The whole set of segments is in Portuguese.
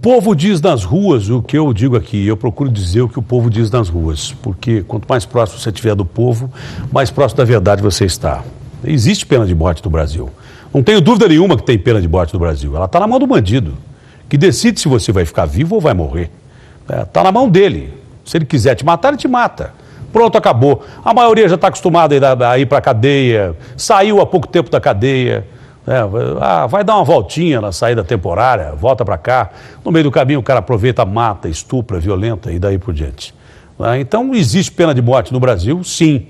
povo diz nas ruas o que eu digo aqui, eu procuro dizer o que o povo diz nas ruas, porque quanto mais próximo você estiver do povo, mais próximo da verdade você está. Existe pena de morte no Brasil. Não tenho dúvida nenhuma que tem pena de morte no Brasil. Ela está na mão do bandido, que decide se você vai ficar vivo ou vai morrer. Está é, tá na mão dele. Se ele quiser te matar, ele te mata. Pronto, acabou. A maioria já está acostumada a ir para a cadeia, saiu há pouco tempo da cadeia é, ah, vai dar uma voltinha na saída temporária, volta para cá. No meio do caminho o cara aproveita, mata, estupra, violenta e daí por diante. Ah, então existe pena de morte no Brasil, sim.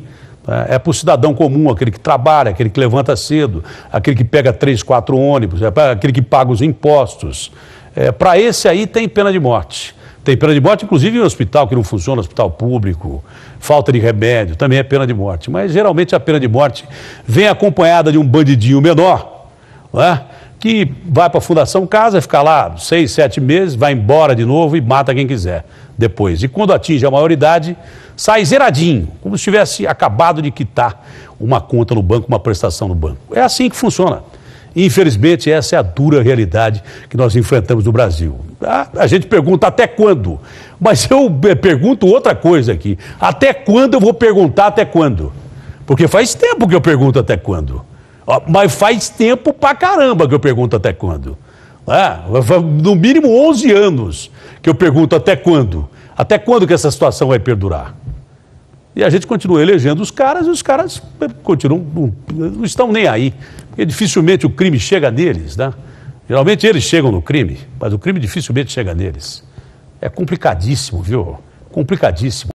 Ah, é para o cidadão comum, aquele que trabalha, aquele que levanta cedo, aquele que pega três, quatro ônibus, é aquele que paga os impostos. É, para esse aí tem pena de morte. Tem pena de morte, inclusive em um hospital que não funciona, hospital público, falta de remédio, também é pena de morte. Mas geralmente a pena de morte vem acompanhada de um bandidinho menor é? que vai para a Fundação Casa, fica lá seis, sete meses, vai embora de novo e mata quem quiser depois. E quando atinge a maioridade, sai zeradinho, como se tivesse acabado de quitar uma conta no banco, uma prestação no banco. É assim que funciona. Infelizmente, essa é a dura realidade que nós enfrentamos no Brasil. A, gente pergunta até quando? Mas eu pergunto outra coisa aqui. Até quando eu vou perguntar até quando? Porque faz tempo que eu pergunto até quando. Mas faz tempo pra caramba que eu pergunto até quando. Ah, no mínimo 11 anos que eu pergunto até quando. Até quando que essa situação vai perdurar? E a gente continua elegendo os caras e os caras continuam, não, estão nem aí. Porque dificilmente o crime chega neles, né? Geralmente eles chegam no crime, mas o crime dificilmente chega neles. É complicadíssimo, viu? Complicadíssimo.